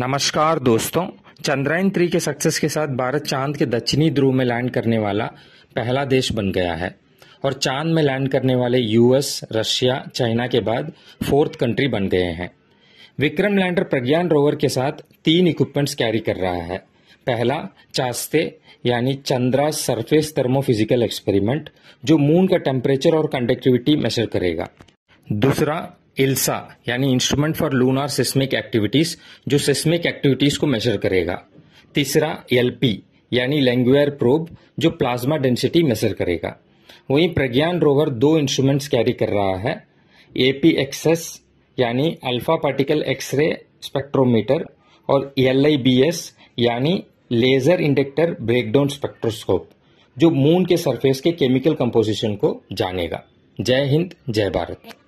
नमस्कार दोस्तों चंद्रयान थ्री के सक्सेस के साथ भारत चांद के दक्षिणी ध्रुव में लैंड करने वाला पहला देश बन गया है और चांद में लैंड करने वाले यूएस रशिया चाइना के बाद फोर्थ कंट्री बन गए हैं विक्रम लैंडर प्रज्ञान रोवर के साथ तीन इक्विपमेंट्स कैरी कर रहा है पहला चास्ते यानी चंद्रा सरफेस थर्मोफिजिकल एक्सपेरिमेंट जो मून का टेम्परेचर और कंडक्टिविटी मेजर करेगा दूसरा इल्सा यानी instrument for lunar seismic activities जो सिस्मिक एक्टिविटीज को मेजर करेगा तीसरा एलपी यानी लैंग्वेयर प्रोब जो प्लाज्मा डेंसिटी मेजर करेगा वहीं प्रज्ञान रोवर दो इंस्ट्रूमेंट्स कैरी कर रहा है एपी एक्सेस यानी अल्फा पार्टिकल एक्सरे स्पेक्ट्रोमीटर और एल आई बी एस यानी लेजर इंडेक्टर ब्रेकडाउन स्पेक्ट्रोस्कोप जो मून के सरफेस के केमिकल कंपोजिशन को जानेगा जय हिंद जय भारत